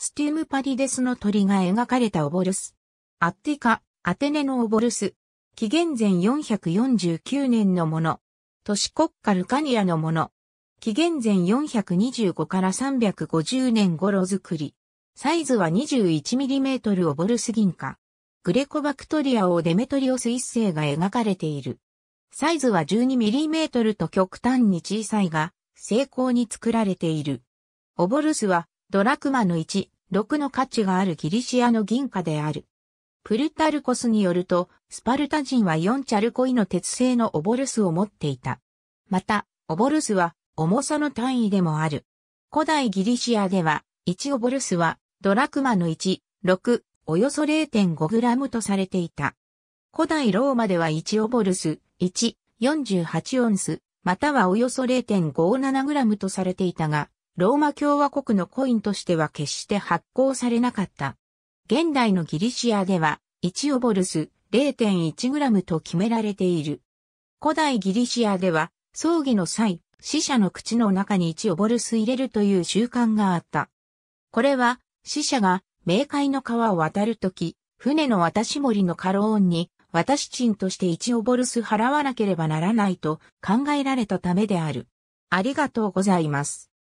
スティムパリデスの鳥が描かれたオボルス。アッティカ、アテネのオボルス。紀元前449年のもの。都市国家ルカニアのもの。紀元前425から350年頃作り。サイズは 21mm オボルス銀貨。グレコバクトリア王デメトリオス一世が描かれている。サイズは 12mm と極端に小さいが、精巧に作られている。オボルスはドラクマの1、6の価値があるギリシアの銀貨である。プルタルコスによると、スパルタ人は4チャルコイの鉄製のオボルスを持っていた。また、オボルスは重さの単位でもある。古代ギリシアでは、1オボルスはドラクマの1、6、およそ0 5ムとされていた。古代ローマでは1オボルス、1、48オンス、またはおよそ0 5 7ムとされていたが、ローマ共和国のコインとしては決して発行されなかった。現代のギリシアでは、1オボルス 0.1g と決められている。古代ギリシアでは、葬儀の際、死者の口の中に1オボルス入れるという習慣があった。これは、死者が、冥界の川を渡るとき、船の渡し森のカローンに、渡し賃として1オボルス払わなければならないと考えられたためである。ありがとうございます。